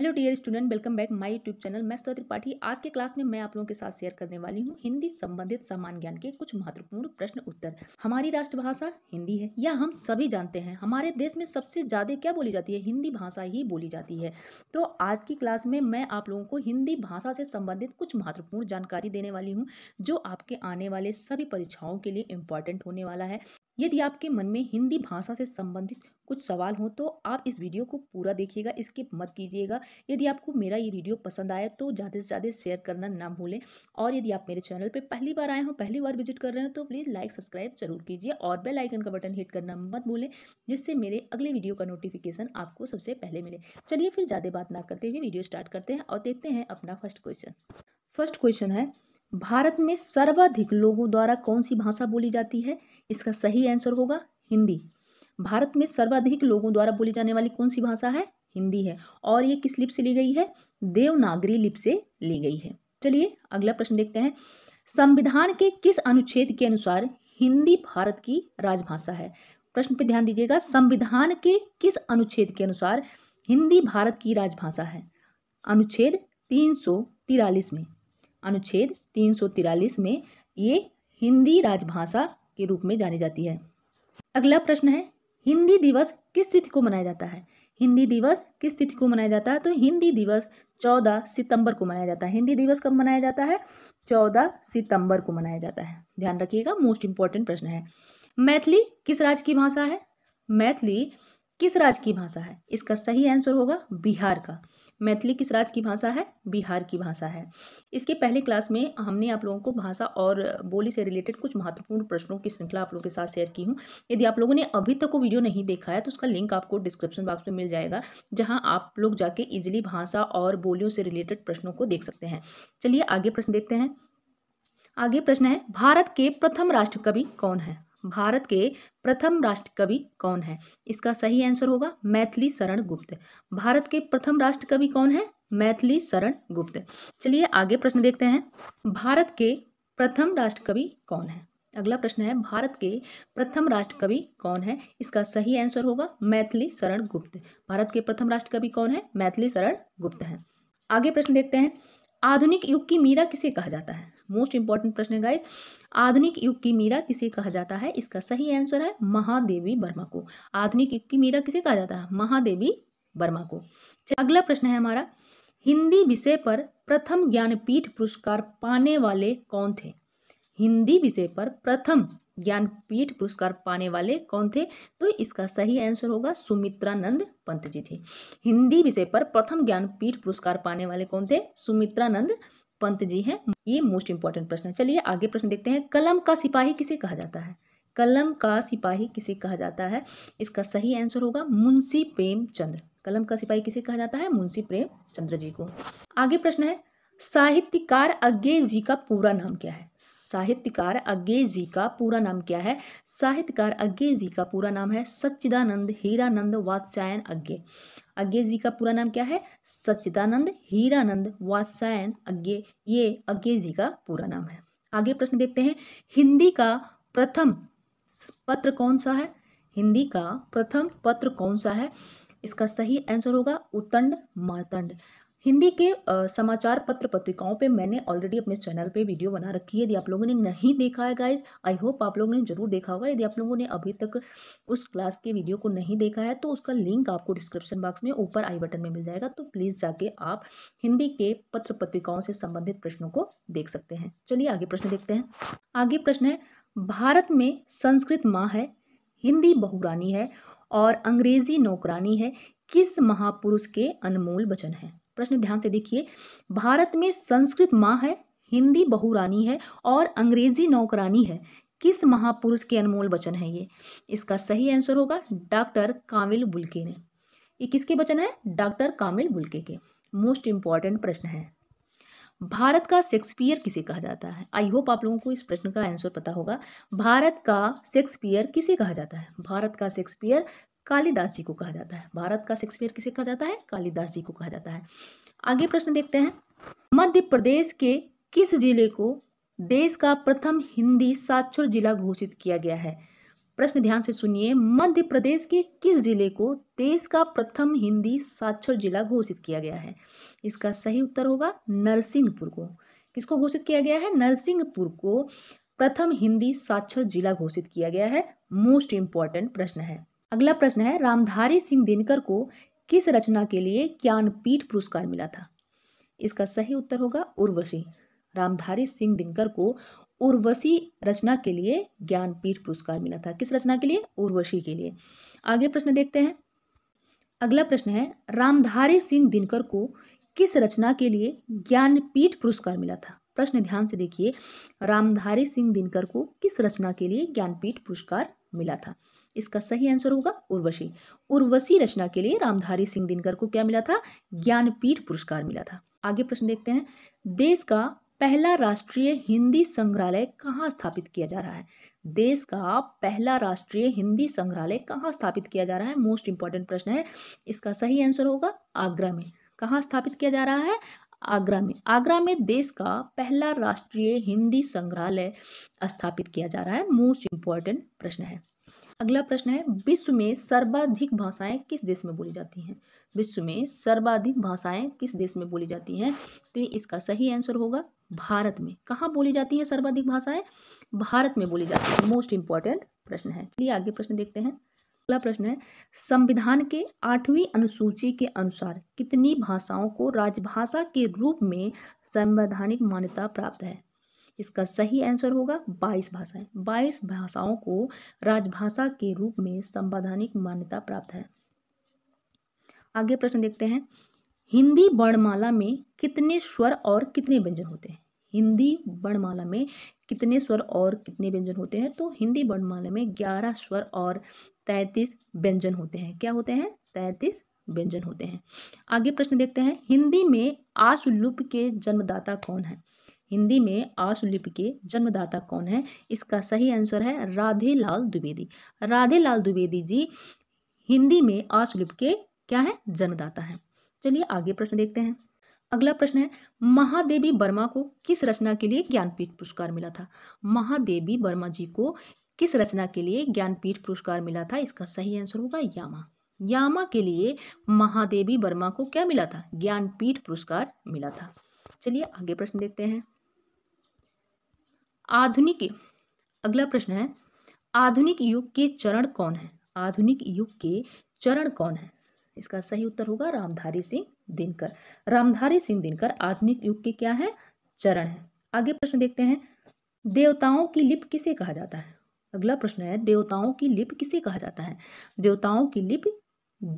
hello dear student welcome back my YouTube channel मैं सुधा त्रिपाठी आज के क्लास में मैं आप लोगों के साथ शेयर करने वाली हूँ हिंदी संबंधित सामान्य ज्ञान के कुछ महत्वपूर्ण प्रश्न उत्तर हमारी राष्ट्रभाषा हिंदी है या हम सभी जानते हैं हमारे देश में सबसे ज़्यादा क्या बोली जाती है हिंदी भाषा ही बोली जाती है तो आज की क्लास में मैं आप लोगों को हिंदी भाषा से संबंधित कुछ महत्वपूर्ण जानकारी देने वाली हूँ जो आपके आने वाले सभी परीक्षाओं के लिए इम्पॉर्टेंट होने वाला है यदि आपके मन में हिंदी भाषा से संबंधित कुछ सवाल हो तो आप इस वीडियो को पूरा देखिएगा स्किप मत कीजिएगा यदि आपको मेरा ये वीडियो पसंद आया तो ज़्यादा से ज़्यादा शेयर करना ना भूलें और यदि आप मेरे चैनल पर पहली बार आए हों पहली बार विजिट कर रहे हो तो प्लीज़ लाइक सब्सक्राइब जरूर कीजिए और बेल आइकन का बटन हिट करना मत भूलें जिससे मेरे अगले वीडियो का नोटिफिकेशन आपको सबसे पहले मिले चलिए फिर ज़्यादा बात ना करते हुए वीडियो स्टार्ट करते हैं और देखते हैं अपना फर्स्ट क्वेश्चन फर्स्ट क्वेश्चन है भारत में सर्वाधिक लोगों द्वारा कौन सी भाषा बोली जाती है इसका सही आंसर होगा हिंदी भारत में सर्वाधिक लोगों द्वारा बोली जाने वाली कौन सी भाषा है हिंदी है और ये किस लिप से ली गई है देवनागरी लिप से ली गई है चलिए अगला प्रश्न देखते हैं संविधान के किस अनुच्छेद के अनुसार हिंदी भारत की राजभाषा है प्रश्न पर ध्यान दीजिएगा संविधान के किस अनुच्छेद के अनुसार हिंदी भारत की राजभाषा है अनुच्छेद तीन में अनुच्छेद तीन में ये हिंदी राजभाषा के रूप में जानी जाती है अगला प्रश्न है हिंदी दिवस किस तिथि को मनाया जाता है हिंदी दिवस किस तिथि को मनाया जाता है तो हिंदी दिवस चौदह सितंबर को मनाया जाता है हिंदी दिवस कब मनाया जाता है चौदह सितंबर को मनाया जाता है ध्यान रखिएगा मोस्ट इंपॉर्टेंट प्रश्न है मैथिली किस राज्य की भाषा है मैथिली किस राज्य की भाषा है इसका सही आंसर होगा बिहार का मैथिली किस राज्य की भाषा है बिहार की भाषा है इसके पहले क्लास में हमने आप लोगों को भाषा और बोली से रिलेटेड कुछ महत्वपूर्ण प्रश्नों की श्रृंखला आप लोगों के साथ शेयर की हूँ यदि आप लोगों ने अभी तक वो वीडियो नहीं देखा है तो उसका लिंक आपको डिस्क्रिप्शन बॉक्स में मिल जाएगा जहाँ आप लोग जाके ईजिली भाषा और बोलियों से रिलेटेड प्रश्नों को देख सकते हैं चलिए आगे प्रश्न देखते हैं आगे प्रश्न है भारत के प्रथम राष्ट्रकवि कौन है भारत के प्रथम राष्ट्रकवि कौन है इसका सही आंसर होगा मैथिली शरण गुप्त भारत के प्रथम राष्ट्रकवि कौन है मैथिली शरण गुप्त चलिए आगे प्रश्न देखते हैं भारत के प्रथम राष्ट्रकवि कौन है अगला प्रश्न है भारत के प्रथम राष्ट्रकवि कौन है इसका सही आंसर होगा मैथिली शरण गुप्त भारत के प्रथम राष्ट्रकवि कौन है मैथिली शरण गुप्त है आगे प्रश्न देखते हैं आधुनिक युग की मीरा किसे कहा जाता है मोस्ट इंपॉर्टेंट प्रश्न है गाइज आधुनिक युग की मीरा किसे कहा जाता है इसका सही आंसर है महादेवी वर्मा को आधुनिक युग की मीरा किसे कहा जाता है महादेवी वर्मा को अच्छा, अगला प्रश्न है हमारा हिंदी विषय पर प्रथम ज्ञानपीठ पुरस्कार पाने वाले कौन थे हिंदी विषय पर प्रथम ज्ञानपीठ पुरस्कार पाने वाले कौन थे तो इसका सही आंसर होगा सुमित्रानंद पंत जी थे हिंदी विषय पर प्रथम ज्ञानपीठ पुरस्कार पाने वाले कौन थे सुमित्रानंद पंत जी हैं ये मोस्ट इंपॉर्टेंट प्रश्न है चलिए आगे प्रश्न देखते हैं कलम का सिपाही किसे कहा जाता है कलम का सिपाही किसे कहा जाता है इसका सही आंसर होगा मुंशी प्रेमचंद्र कलम का सिपाही किसे कहा जाता है मुंशी प्रेमचंद्र जी को आगे प्रश्न है साहित्यकार अज्ञे जी का पूरा नाम क्या है साहित्यकार अज्ञे जी का पूरा नाम क्या है साहित्यकार अज्ञे जी का पूरा नाम है सच्चिदानंद हीरानंद वात्स्यायन अज्ञे अज्ञे जी का पूरा नाम क्या है सच्चिदानंद हीरानंद वात्सायन अज्ञे ये अज्ञे जी का पूरा नाम है आगे प्रश्न देखते हैं हिंदी का प्रथम पत्र कौन सा है हिंदी का प्रथम पत्र कौन सा है इसका सही आंसर होगा उतंड मातंड हिंदी के समाचार पत्र पत्रिकाओं पे मैंने ऑलरेडी अपने चैनल पे वीडियो बना रखी है यदि आप लोगों ने नहीं देखा है गाइज आई होप आप लोगों ने जरूर देखा होगा यदि आप लोगों ने अभी तक उस क्लास के वीडियो को नहीं देखा है तो उसका लिंक आपको डिस्क्रिप्शन बॉक्स में ऊपर आई बटन में मिल जाएगा तो प्लीज़ जाके आप हिंदी के पत्र पत्रिकाओं से संबंधित प्रश्नों को देख सकते हैं चलिए आगे प्रश्न देखते हैं आगे प्रश्न है भारत में संस्कृत माँ है हिंदी बहुरानी है और अंग्रेजी नौकरानी है किस महापुरुष के अनमोल वचन है प्रश्न ध्यान से देखिए भारत में संस्कृत माँ है हिंदी बहुरानी है और अंग्रेजी नौकरानी है किस महापुरुष के अनमोल वचन है ये इसका सही आंसर होगा डॉक्टर कामिल बुल्के ने ये किसके वचन है डॉक्टर कामिल बुल्के के मोस्ट इंपॉर्टेंट प्रश्न है भारत का शेक्सपियर किसे कहा जाता है आई होप आप लोगों को इस प्रश्न का आंसर पता होगा भारत का शेक्सपियर किसे कहा जाता है भारत का शेक्सपियर कालिदास जी को कहा जाता है भारत का शेक्सपियर किसे कहा जाता है कालिदास जी को कहा जाता है आगे प्रश्न देखते हैं मध्य प्रदेश के किस जिले को देश का प्रथम हिंदी साक्षर जिला घोषित किया गया है प्रश्न ध्यान से सुनिए मध्य प्रदेश के किस जिले को देश का प्रथम हिंदी साक्षर जिला घोषित किया गया है इसका सही उत्तर होगा नरसिंहपुर को किसको घोषित किया गया है नरसिंहपुर को प्रथम हिंदी साक्षर जिला घोषित किया गया है मोस्ट इंपॉर्टेंट प्रश्न है अगला प्रश्न है रामधारी सिंह दिनकर को किस रचना के लिए ज्ञानपीठ पुरस्कार मिला था इसका सही उत्तर होगा उर्वशी रामधारी सिंह दिनकर को उर्वशी रचना के लिए ज्ञानपीठ पुरस्कार मिला था किस रचना के लिए उर्वशी के लिए आगे प्रश्न देखते हैं अगला प्रश्न है रामधारी सिंह दिनकर को किस रचना के लिए ज्ञानपीठ पुरस्कार मिला था प्रश्न ध्यान से देखिए रामधारी सिंह दिनकर को किस रचना के लिए ज्ञानपीठ पुरस्कार मिला था इसका सही आंसर होगा उर्वशी उर्वशी रचना के लिए रामधारी सिंह दिनकर को क्या मिला था ज्ञानपीठ पुरस्कार मिला था आगे प्रश्न देखते हैं देश का पहला राष्ट्रीय हिंदी संग्रहालय कहाँ स्थापित किया जा रहा है देश का पहला राष्ट्रीय हिंदी संग्रहालय कहाँ स्थापित किया जा रहा है मोस्ट इंपॉर्टेंट प्रश्न है इसका सही आंसर होगा आगरा में कहाँ स्थापित किया जा रहा है आगरा में आगरा में देश का पहला राष्ट्रीय हिंदी संग्रहालय स्थापित किया जा रहा है मोस्ट इंपॉर्टेंट प्रश्न है अगला प्रश्न है विश्व में सर्वाधिक भाषाएं किस देश में बोली जाती हैं विश्व में सर्वाधिक भाषाएं किस देश में बोली जाती हैं तो इसका सही आंसर होगा भारत में कहाँ बोली जाती हैं सर्वाधिक भाषाएं भारत में बोली जाती है मोस्ट इंपॉर्टेंट प्रश्न है चलिए आगे प्रश्न देखते हैं अगला प्रश्न है संविधान के आठवीं अनुसूची के अनुसार कितनी भाषाओं को राजभाषा के रूप में संवैधानिक मान्यता प्राप्त है इसका सही आंसर होगा बाईस भाषाएं बाईस भाषाओं को राजभाषा के रूप में संवैधानिक मान्यता प्राप्त है आगे प्रश्न देखते हैं हिंदी वर्णमाला में कितने स्वर और कितने व्यंजन होते हैं हिंदी वर्णमाला में कितने स्वर और कितने व्यंजन होते हैं तो हिंदी वर्णमाला में ग्यारह स्वर और तैतीस व्यंजन होते हैं क्या होते हैं तैतीस व्यंजन होते हैं आगे प्रश्न देखते हैं हिंदी में आशुलुप के जन्मदाता कौन है हिंदी में आशु लिपि के जन्मदाता कौन है इसका सही आंसर है राधे लाल द्विवेदी राधे लाल द्विवेदी जी हिंदी में आशु लिपि के क्या है जन्मदाता है चलिए आगे प्रश्न देखते हैं अगला प्रश्न है महादेवी वर्मा को किस रचना के लिए ज्ञानपीठ पुरस्कार मिला था महादेवी वर्मा जी को किस रचना के लिए ज्ञानपीठ पुरस्कार मिला था इसका सही आंसर होगा यामा यामा के लिए महादेवी वर्मा को क्या मिला था ज्ञानपीठ पुरस्कार मिला था चलिए आगे प्रश्न देखते हैं आधुनिक अगला प्रश्न है आधुनिक युग के चरण कौन है आधुनिक युग के चरण कौन है इसका सही उत्तर होगा रामधारी सिंह दिनकर रामधारी सिंह दिनकर आधुनिक युग के क्या है चरण है आगे प्रश्न देखते हैं देवताओं की लिप किसे कहा जाता है अगला प्रश्न है देवताओं की लिप किसे कहा जाता है देवताओं की लिप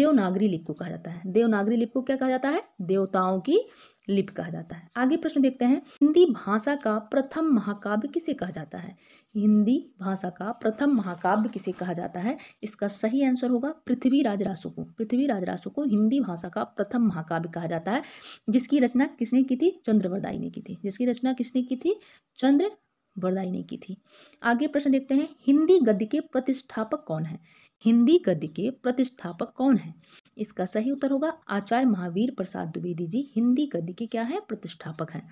देवनागरी लिप को कहा जाता है देवनागरी लिप को क्या कहा जाता है देवताओं की लिप कहा जाता है आगे प्रश्न देखते हैं हिंदी भाषा का प्रथम महाकाव्य किसे कहा जाता है हिंदी भाषा का प्रथम महाकाव्य किसे कहा जाता है इसका सही आंसर होगा पृथ्वी राजरासु को पृथ्वी राजरासु को हिंदी भाषा का प्रथम महाकाव्य कहा जाता है जिसकी रचना किसने की थी चंद्रवरदाई ने की थी जिसकी रचना किसने की थी चंद्र वरदाई ने की थी आगे प्रश्न देखते हैं हिंदी गद्य के प्रतिष्ठापक कौन है हिंदी गद्य के प्रतिष्ठापक कौन है इसका सही उत्तर होगा आचार्य महावीर प्रसाद द्विवेदी जी हिंदी गद्य के क्या है प्रतिष्ठापक हैं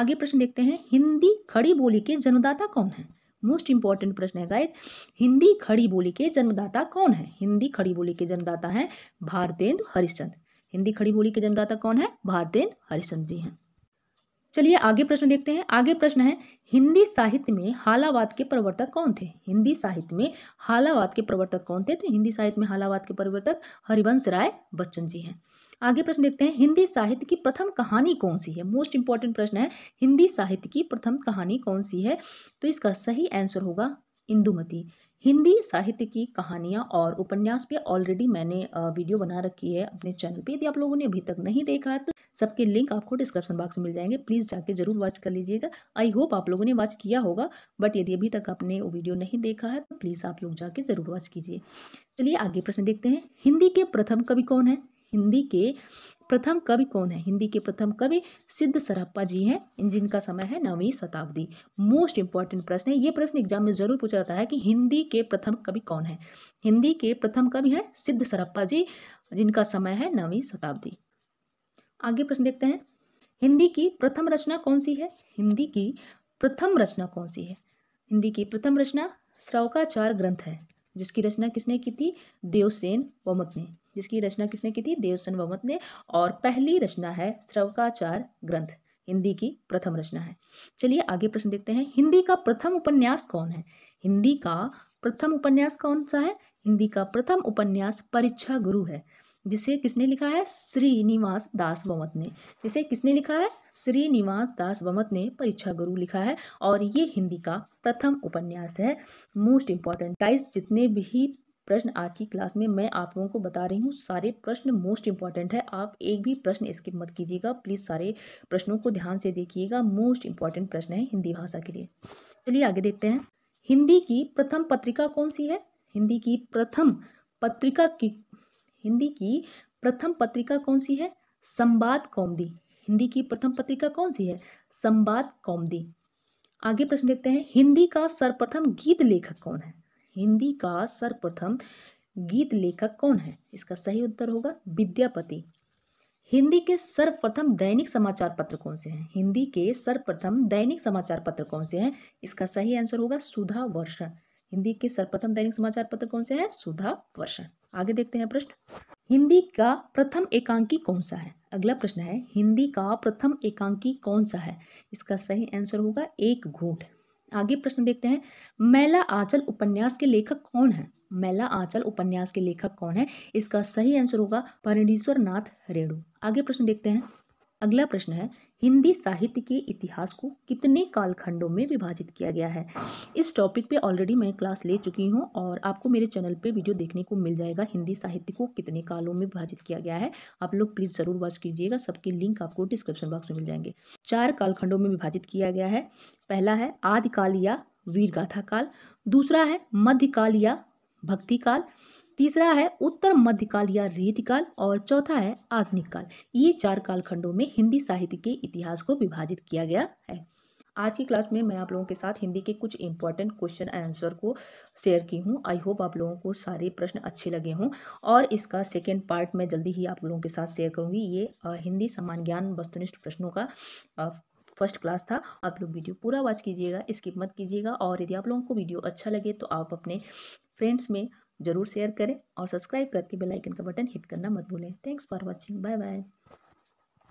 आगे प्रश्न देखते हैं हिंदी खड़ी बोली के जन्मदाता कौन है मोस्ट इंपॉर्टेंट प्रश्न है गाइड हिंदी खड़ी बोली के जन्मदाता कौन है हिंदी खड़ी बोली के जन्मदाता हैं भारतेंदु हरिश्चंद्र हिंदी खड़ी बोली के जन्मदाता कौन है भारतेंदु हरिश्चंद्र जी हैं चलिए आगे प्रश्न देखते हैं आगे प्रश्न है हिंदी साहित्य में हालावाद के प्रवर्तक कौन थे हिंदी साहित्य में हालावाद के प्रवर्तक कौन थे तो हिंदी साहित्य में हालावाद के प्रवर्तक हरिवंश राय बच्चन जी हैं आगे प्रश्न देखते हैं हिंदी साहित्य की प्रथम कहानी कौन सी है मोस्ट इंपॉर्टेंट प्रश्न है हिंदी साहित्य की प्रथम कहानी कौन सी है तो इसका सही आंसर होगा इंदुमती हिंदी साहित्य की कहानियाँ और उपन्यास पे ऑलरेडी मैंने वीडियो बना रखी है अपने चैनल पे यदि आप लोगों ने अभी तक नहीं देखा है तो सबके लिंक आपको डिस्क्रिप्शन बॉक्स में मिल जाएंगे प्लीज़ जाके जरूर वॉच कर लीजिएगा आई होप आप लोगों ने वॉच किया होगा बट यदि अभी तक आपने वो वीडियो नहीं देखा है तो प्लीज़ आप लोग जाके ज़रूर वॉच कीजिए चलिए आगे प्रश्न देखते हैं हिंदी के प्रथम कवि कौन है हिंदी के प्रथम कवि कौन है हिंदी के प्रथम कवि सिद्ध सरप्पा जी हैं जिनका समय है नवीं शताब्दी मोस्ट इंपॉर्टेंट प्रश्न है ये प्रश्न एग्जाम में जरूर पूछा जाता है कि हिंदी के प्रथम कवि कौन है हिंदी के प्रथम कवि हैं सिद्ध सरप्पा जी जिनका समय है नवीं शताब्दी आगे प्रश्न देखते हैं हिंदी की प्रथम रचना कौन सी है हिंदी की प्रथम रचना कौन सी है हिंदी की प्रथम रचना श्रवकाचार ग्रंथ है जिसकी रचना किसने की थी देवसेन वमत ने जिसकी रचना किसने की थी देवसेन वमत ने और पहली रचना है श्रवकाचार ग्रंथ हिंदी की प्रथम रचना है चलिए आगे प्रश्न देखते हैं हिंदी का प्रथम उपन्यास कौन है हिंदी का प्रथम उपन्यास कौन सा है हिंदी का प्रथम उपन्यास परीक्षा गुरु है जिसे किसने लिखा है श्रीनिवास दास बमत ने जिसे किसने लिखा है श्रीनिवास दास बमत ने परीक्षा गुरु लिखा है और ये हिंदी का प्रथम उपन्यास है मोस्ट इम्पॉर्टेंट गाइस जितने भी प्रश्न आज की क्लास में मैं आप लोगों को बता रही हूँ सारे प्रश्न मोस्ट इंपॉर्टेंट है आप एक भी प्रश्न स्किप मत कीजिएगा प्लीज़ सारे प्रश्नों को ध्यान से देखिएगा मोस्ट इंपॉर्टेंट प्रश्न है हिंदी भाषा के लिए चलिए आगे देखते हैं हिंदी की प्रथम पत्रिका कौन सी है हिंदी की प्रथम पत्रिका की हिंदी की प्रथम पत्रिका कौन सी है संवाद कौमदी हिंदी की प्रथम पत्रिका कौन सी है संवाद कौमदी आगे प्रश्न देखते हैं हिंदी का सर्वप्रथम गीत लेखक कौन है हिंदी का सर्वप्रथम गीत लेखक कौन है इसका सही उत्तर होगा विद्यापति हिंदी के सर्वप्रथम दैनिक समाचार पत्र कौन से हैं हिंदी के सर्वप्रथम दैनिक समाचार पत्र कौन से हैं इसका सही आंसर होगा सुधा वर्षण हिंदी के सर्वप्रथम दैनिक समाचार पत्र कौन से हैं सुधा वर्षण आगे देखते हैं प्रश्न हिंदी का प्रथम एकांकी कौन सा है अगला प्रश्न है हिंदी का प्रथम एकांकी कौन सा है इसका सही आंसर होगा एक घूट आगे प्रश्न देखते हैं मैला आंचल उपन्यास के लेखक कौन है मैला आंचल उपन्यास के लेखक कौन है इसका सही आंसर होगा परिणेश्वर नाथ रेणु आगे प्रश्न देखते हैं अगला प्रश्न है हिंदी साहित्य के इतिहास को कितने कालखंडों में विभाजित किया गया है इस टॉपिक पे ऑलरेडी मैं क्लास ले चुकी हूँ और आपको मेरे चैनल पे वीडियो देखने को मिल जाएगा हिंदी साहित्य को कितने कालों में विभाजित किया गया है आप लोग प्लीज़ ज़रूर वॉच कीजिएगा सबके लिंक आपको डिस्क्रिप्शन बॉक्स में मिल जाएंगे चार कालखंडों में विभाजित किया गया है पहला है आदिकाल या वीरगाथा काल दूसरा है मध्यकाल या भक्ति काल तीसरा है उत्तर मध्यकाल या रीतिकाल और चौथा है आधुनिक काल ये चार कालखंडों में हिंदी साहित्य के इतिहास को विभाजित किया गया है आज की क्लास में मैं आप लोगों के साथ हिंदी के कुछ इंपॉर्टेंट क्वेश्चन आंसर को शेयर की हूँ आई होप आप लोगों को सारे प्रश्न अच्छे लगे हों और इसका सेकेंड पार्ट मैं जल्दी ही आप लोगों के साथ शेयर करूँगी ये हिंदी सामान्य ज्ञान वस्तुनिष्ठ प्रश्नों का फर्स्ट क्लास था आप लोग वीडियो पूरा वॉच कीजिएगा स्किप मत कीजिएगा और यदि आप लोगों को वीडियो अच्छा लगे तो आप अपने फ्रेंड्स में जरूर शेयर करें और सब्सक्राइब करके बेल आइकन का बटन हिट करना मत भूलें thanks for watching bye bye